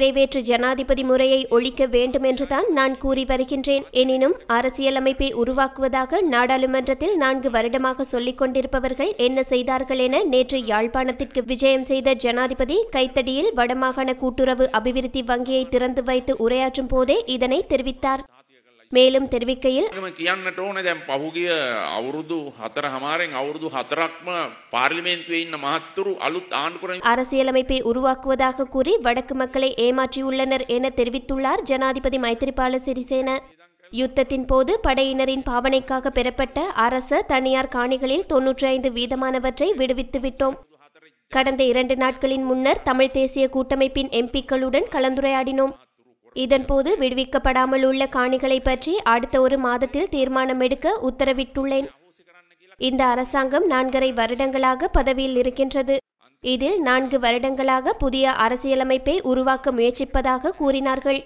நிறைவேற்று ஜனாதிபதி முறையை ஒழிக்க வேண்டும் என்றுதான் நான் கூறி வருகின்றேன் எனினும் அரசியலமைப்பை உருவாக்குவதாக நாடாளுமன்றத்தில் நான்கு வருடமாக சொல்லிக் கொண்டிருப்பவர்கள் என்ன செய்தார்கள் என நேற்று யாழ்ப்பாணத்திற்கு விஜயம் செய்த ஜனாதிபதி கைத்தடியில் வடமாகாண கூட்டுறவு அபிவிருத்தி வங்கியை திறந்து வைத்து உரையாற்றும் போதே இதனை தெரிவித்தார் மேலும் தெரிவிக்கையில் அரசியலமைப்பை உருவாக்குவதாக கூறி வடக்கு மக்களை ஏமாற்றியுள்ளனர் என தெரிவித்துள்ளார் ஜனாதிபதி மைத்திரிபால சிறிசேன யுத்தத்தின் போது படையினரின் பாவனைக்காக பெறப்பட்ட அரச தனியார் காணிகளில் தொன்னூற்றி ஐந்து வீதமானவற்றை விடுவித்து விட்டோம் கடந்த இரண்டு நாட்களின் முன்னர் தமிழ் தேசிய கூட்டமைப்பின் எம்பிக்களுடன் கலந்துரையாடினோம் இதன்போது விடுவிக்கப்படாமல் உள்ள காணிகளை பற்றி அடுத்த ஒரு மாதத்தில் தீர்மானம் எடுக்க உத்தரவிட்டுள்ளேன் இந்த அரசாங்கம் நான்கரை வருடங்களாக பதவியில் இருக்கின்றது இதில் நான்கு வருடங்களாக புதிய அரசியலமைப்பை உருவாக்க முயற்சிப்பதாக கூறினார்கள்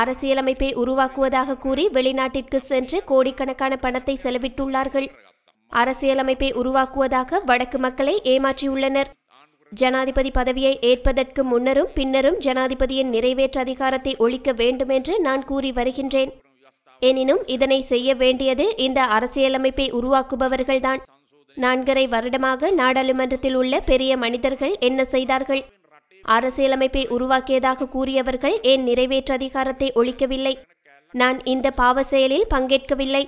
அரசியலமைப்பை உருவாக்குவதாக கூறி வெளிநாட்டிற்கு சென்று கோடிக்கணக்கான பணத்தை செலவிட்டுள்ளார்கள் அரசியலமைப்பை உருவாக்குவதாக வடக்கு மக்களை ஏமாற்றியுள்ளனர் ஜனாதிபதி பதவியை ஏற்பதற்கு முன்னரும் பின்னரும் ஜனாதிபதியின் நிறைவேற்று அதிகாரத்தை ஒழிக்க வேண்டும் என்று நான் கூறி வருகின்றேன் எனினும் இதனை செய்ய வேண்டியது இந்த அரசியலமைப்பை உருவாக்குபவர்கள்தான் நான்கரை வருடமாக நாடாளுமன்றத்தில் உள்ள பெரிய மனிதர்கள் என்ன செய்தார்கள் அரசியலமைப்பை உருவாக்கியதாக கூறியவர்கள் ஏன் நிறைவேற்று அதிகாரத்தை ஒழிக்கவில்லை நான் இந்த பாவ செயலில் பங்கேற்கவில்லை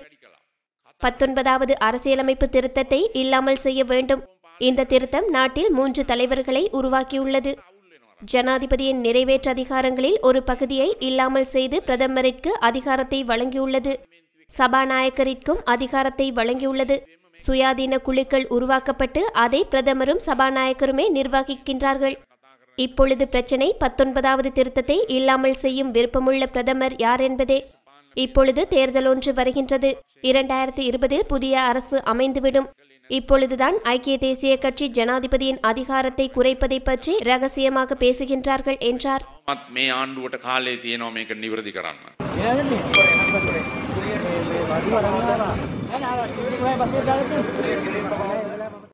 பத்தொன்பதாவது அரசியலமைப்பு திருத்தத்தை இல்லாமல் செய்ய வேண்டும் இந்த திருத்தம் நாட்டில் மூன்று தலைவர்களை உருவாக்கியுள்ளது ஜனாதிபதியின் நிறைவேற்று அதிகாரங்களில் ஒரு பகுதியை இல்லாமல் செய்து பிரதமரிற்கு அதிகாரத்தை வழங்கியுள்ளது சபாநாயகரிற்கும் அதிகாரத்தை வழங்கியுள்ளது சுயாதீன குழுக்கள் உருவாக்கப்பட்டு அதை பிரதமரும் சபாநாயகருமே நிர்வகிக்கின்றார்கள் இப்பொழுது பிரச்சனை பத்தொன்பதாவது திருத்தத்தை இல்லாமல் செய்யும் விருப்பமுள்ள பிரதமர் யார் என்பதே இப்பொழுது தேர்தல் ஒன்று வருகின்றது இரண்டாயிரத்தி இருபதில் புதிய அரசு அமைந்துவிடும் இப்பொழுதுதான் ஐக்கிய தேசிய கட்சி ஜனாதிபதியின் அதிகாரத்தை குறைப்பதை பற்றி ரகசியமாக பேசுகின்றார்கள் என்றார் ஆண்டு நிவர்த்திக்கிறான்